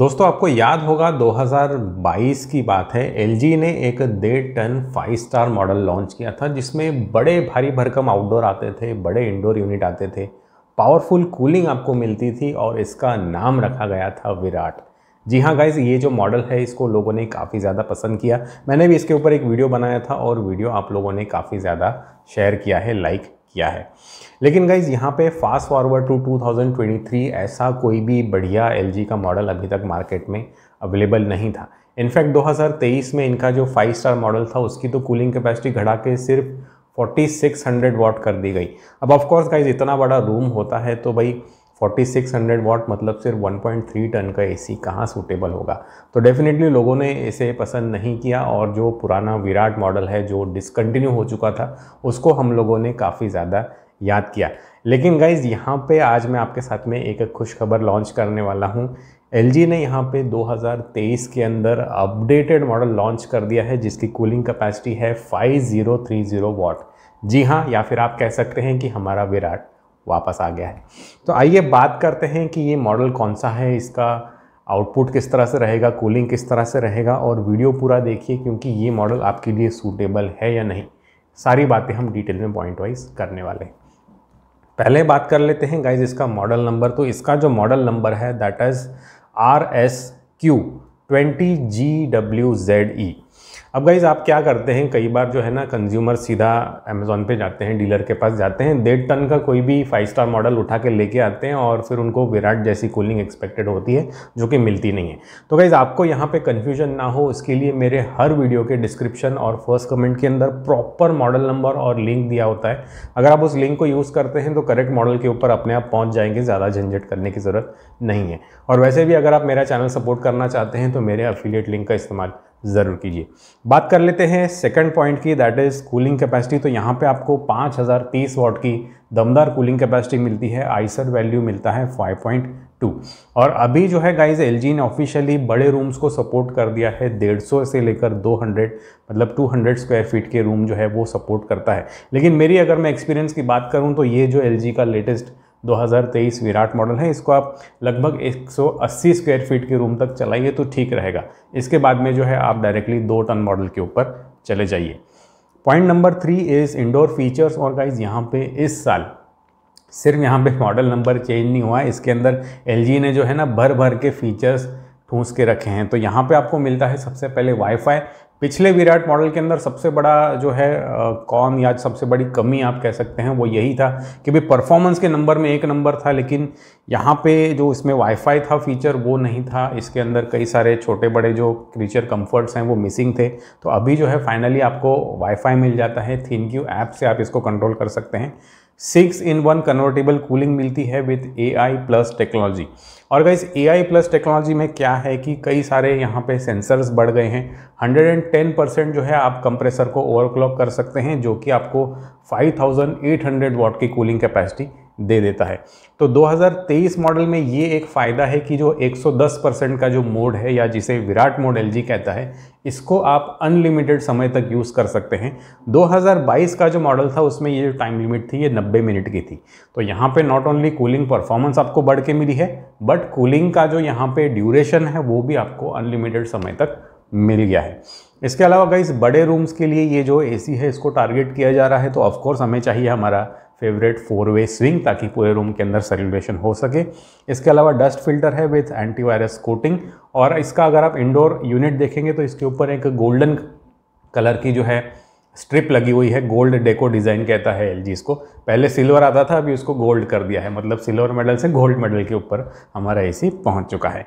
दोस्तों आपको याद होगा 2022 की बात है एल ने एक डेढ़ ton five star model launch किया था जिसमें बड़े भारी भरकम आउटडोर आते थे बड़े इंडोर यूनिट आते थे पावरफुल कूलिंग आपको मिलती थी और इसका नाम रखा गया था विराट जी हाँ गाइज ये जो मॉडल है इसको लोगों ने काफ़ी ज़्यादा पसंद किया मैंने भी इसके ऊपर एक वीडियो बनाया था और वीडियो आप लोगों ने काफ़ी ज़्यादा शेयर किया है लाइक किया है लेकिन गाइज यहाँ पे फास्ट फॉरवर्ड टू 2023 ऐसा कोई भी बढ़िया एल का मॉडल अभी तक मार्केट में अवेलेबल नहीं था इनफैक्ट 2023 में इनका जो फाइव स्टार मॉडल था उसकी तो कूलिंग कैपेसिटी घटा के सिर्फ 4600 वॉट कर दी गई अब ऑफकोर्स गाइज इतना बड़ा रूम होता है तो भाई 4600 वॉट मतलब सिर्फ 1.3 टन का एसी कहाँ सूटेबल होगा तो डेफिनेटली लोगों ने इसे पसंद नहीं किया और जो पुराना विराट मॉडल है जो डिसकंटिन्यू हो चुका था उसको हम लोगों ने काफ़ी ज़्यादा याद किया लेकिन गाइज़ यहाँ पे आज मैं आपके साथ में एक खुश खबर लॉन्च करने वाला हूँ एल ने यहाँ पे 2023 के अंदर अपडेटेड मॉडल लॉन्च कर दिया है जिसकी कूलिंग कैपेसिटी है 5030 वॉट जी हाँ या फिर आप कह सकते हैं कि हमारा विराट वापस आ गया है तो आइए बात करते हैं कि ये मॉडल कौन सा है इसका आउटपुट किस तरह से रहेगा कूलिंग किस तरह से रहेगा और वीडियो पूरा देखिए क्योंकि ये मॉडल आपके लिए सूटेबल है या नहीं सारी बातें हम डिटेल में पॉइंट वाइज करने वाले हैं पहले बात कर लेते हैं गाइज इसका मॉडल नंबर तो इसका जो मॉडल नंबर है that is R S Q twenty G W Z E अब गाइज़ आप क्या करते हैं कई बार जो है ना कंज्यूमर सीधा अमेज़ोन पे जाते हैं डीलर के पास जाते हैं डेढ़ टन का कोई भी फाइव स्टार मॉडल उठा के लेके आते हैं और फिर उनको विराट जैसी कूलिंग एक्सपेक्टेड होती है जो कि मिलती नहीं है तो गाइज़ आपको यहाँ पे कन्फ्यूजन ना हो इसके लिए मेरे हर वीडियो के डिस्क्रिप्शन और फर्स्ट कमेंट के अंदर प्रॉपर मॉडल नंबर और लिंक दिया होता है अगर आप उस लिंक को यूज़ करते हैं तो करेक्ट मॉडल के ऊपर अपने आप पहुँच जाएंगे ज़्यादा झंझट करने की ज़रूरत नहीं है और वैसे भी अगर आप मेरा चैनल सपोर्ट करना चाहते हैं तो मेरे अफिलियट लिंक का इस्तेमाल ज़रूर कीजिए बात कर लेते हैं सेकंड पॉइंट की दैट इज़ कूलिंग कैपेसिटी तो यहाँ पे आपको 5030 वॉट की दमदार कूलिंग कैपेसिटी मिलती है आइसर वैल्यू मिलता है 5.2 और अभी जो है गाइज एल ने ऑफिशियली बड़े रूम्स को सपोर्ट कर दिया है 150 से लेकर 200 मतलब 200 स्क्वायर फीट के रूम जो है वो सपोर्ट करता है लेकिन मेरी अगर मैं एक्सपीरियंस की बात करूँ तो ये जो एल का लेटेस्ट 2023 विराट मॉडल है इसको आप लगभग 180 स्क्वायर फीट के रूम तक चलाइए तो ठीक रहेगा इसके बाद में जो है आप डायरेक्टली दो टन मॉडल के ऊपर चले जाइए point number three is indoor features और गाइज यहाँ पे इस साल सिर्फ यहाँ पे मॉडल नंबर चेंज नहीं हुआ है इसके अंदर एल ने जो है ना भर भर के फीचर्स ठूँस के रखे हैं तो यहाँ पर आपको मिलता है सबसे पहले वाईफाई पिछले विराट मॉडल के अंदर सबसे बड़ा जो है कौन या सबसे बड़ी कमी आप कह सकते हैं वो यही था कि भाई परफॉर्मेंस के नंबर में एक नंबर था लेकिन यहाँ पे जो इसमें वाईफाई था फीचर वो नहीं था इसके अंदर कई सारे छोटे बड़े जो क्रीचर कंफर्ट्स हैं वो मिसिंग थे तो अभी जो है फाइनली आपको वाईफाई मिल जाता है यू ऐप से आप इसको कंट्रोल कर सकते हैं six in one convertible cooling मिलती है with A I plus technology और guys A I plus technology में क्या है कि कई सारे यहाँ पे सेंसर्स बढ़ गए हैं 110 परसेंट जो है आप कंप्रेसर को ओवरक्लॉक कर सकते हैं जो कि आपको 5800 वॉट की कूलिंग कैपेसिटी दे देता है तो 2023 मॉडल में ये एक फ़ायदा है कि जो 110 परसेंट का जो मोड है या जिसे विराट मोड एल कहता है इसको आप अनलिमिटेड समय तक यूज़ कर सकते हैं 2022 का जो मॉडल था उसमें ये जो टाइम लिमिट थी ये 90 मिनट की थी तो यहाँ पे नॉट ओनली कूलिंग परफॉर्मेंस आपको बढ़ के मिली है बट कूलिंग का जो यहाँ पे ड्यूरेशन है वो भी आपको अनलिमिटेड समय तक मिल गया है इसके अलावा गाइस बड़े रूम्स के लिए ये जो एसी है इसको टारगेट किया जा रहा है तो ऑफकोर्स हमें चाहिए हमारा फेवरेट फोर वे स्विंग ताकि पूरे रूम के अंदर सर्कुलेशन हो सके इसके अलावा डस्ट फिल्टर है विथ एंटीवायरस कोटिंग और इसका अगर आप इंडोर यूनिट देखेंगे तो इसके ऊपर एक गोल्डन कलर की जो है स्ट्रिप लगी हुई है गोल्ड डेको डिज़ाइन कहता है एल इसको पहले सिल्वर आता था अभी उसको गोल्ड कर दिया है मतलब सिल्वर मेडल से गोल्ड मेडल के ऊपर हमारा ए पहुंच चुका है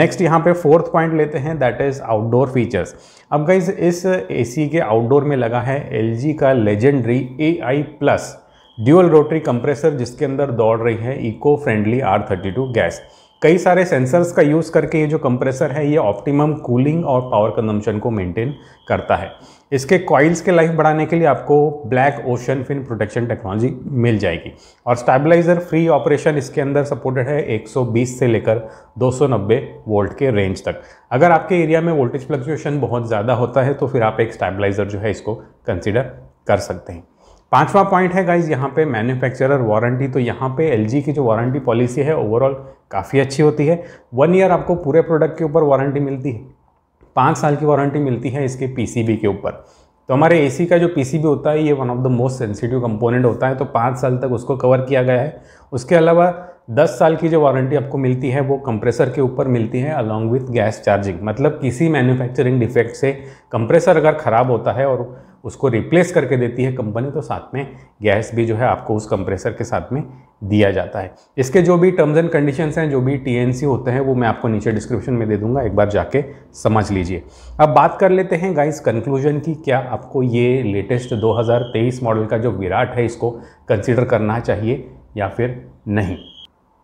नेक्स्ट यहाँ पे फोर्थ पॉइंट लेते हैं दैट इज़ आउटडोर फीचर्स अब गाइज इस ए के आउटडोर में लगा है एल का legendary A I plus dual rotary compressor जिसके अंदर दौड़ रही है eco friendly R thirty two gas कई सारे सेंसर्स का यूज़ करके ये जो कंप्रेसर है ये ऑप्टिमम कूलिंग और पावर कंजम्पशन को मेंटेन करता है इसके कॉइल्स के लाइफ बढ़ाने के लिए आपको black ocean fin protection technology मिल जाएगी और स्टेबलाइजर फ्री ऑपरेशन इसके अंदर सपोर्टेड है 120 से लेकर 290 वोल्ट के रेंज तक अगर आपके एरिया में वोल्टेज फ्लक्चुएशन बहुत ज़्यादा होता है तो फिर आप एक स्टेबलाइजर जो है इसको कंसिडर कर सकते हैं पांचवा पॉइंट है गाइज यहाँ पे मैन्युफैक्चरर वारंटी तो यहाँ पे एलजी की जो वारंटी पॉलिसी है ओवरऑल काफ़ी अच्छी होती है वन ईयर आपको पूरे प्रोडक्ट के ऊपर वारंटी मिलती है पाँच साल की वारंटी मिलती है इसके पीसीबी के ऊपर तो हमारे एसी का जो पीसीबी होता है ये one of the most sensitive component होता है तो पाँच साल तक उसको कवर किया गया है उसके अलावा दस साल की जो वारंटी आपको मिलती है वो कंप्रेसर के ऊपर मिलती है अलॉन्ग विथ गैस चार्जिंग मतलब किसी मैन्युफैक्चरिंग डिफेक्ट से कंप्रेसर अगर ख़राब होता है और उसको रिप्लेस करके देती है कंपनी तो साथ में गैस भी जो है आपको उस कंप्रेसर के साथ में दिया जाता है इसके जो भी टर्म्स एंड कंडीशन हैं जो भी टीएनसी होते हैं वो मैं आपको नीचे डिस्क्रिप्शन में दे दूंगा एक बार जाके समझ लीजिए अब बात कर लेते हैं गाइस कंक्लूजन की क्या आपको ये लेटेस्ट 2023 मॉडल का जो विराट है इसको कंसिडर करना चाहिए या फिर नहीं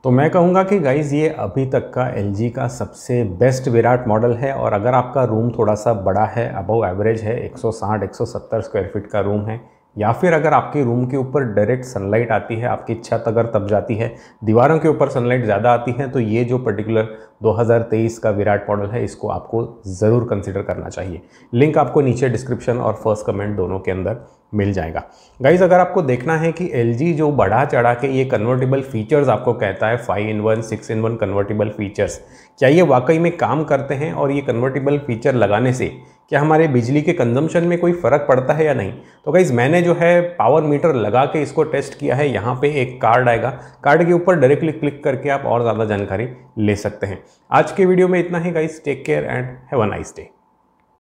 तो मैं कहूँगा कि गाइज़ ये अभी तक का एल का सबसे बेस्ट विराट मॉडल है और अगर आपका रूम थोड़ा सा बड़ा है अबव एवरेज है 160-170 स्क्वायर फीट का रूम है या फिर अगर आपके रूम के ऊपर डायरेक्ट सनलाइट आती है आपकी छत अगर तप जाती है दीवारों के ऊपर सनलाइट ज़्यादा आती है तो ये जो पर्टिकुलर 2023 का विराट मॉडल है इसको आपको ज़रूर कंसिडर करना चाहिए लिंक आपको नीचे डिस्क्रिप्शन और फर्स्ट कमेंट दोनों के अंदर मिल जाएगा गाइज अगर आपको देखना है कि एल जो बढ़ा चढ़ा के ये कन्वर्टेबल फीचर्स आपको कहता है five in one six in one convertible features क्या ये वाकई में काम करते हैं और ये कन्वर्टेबल फीचर लगाने से क्या हमारे बिजली के कंजम्पशन में कोई फ़र्क पड़ता है या नहीं तो गाइज़ मैंने जो है पावर मीटर लगा के इसको टेस्ट किया है यहाँ पे एक कार्ड आएगा कार्ड के ऊपर डायरेक्टली क्लिक करके आप और ज़्यादा जानकारी ले सकते हैं आज के वीडियो में इतना ही guys take care and have a nice day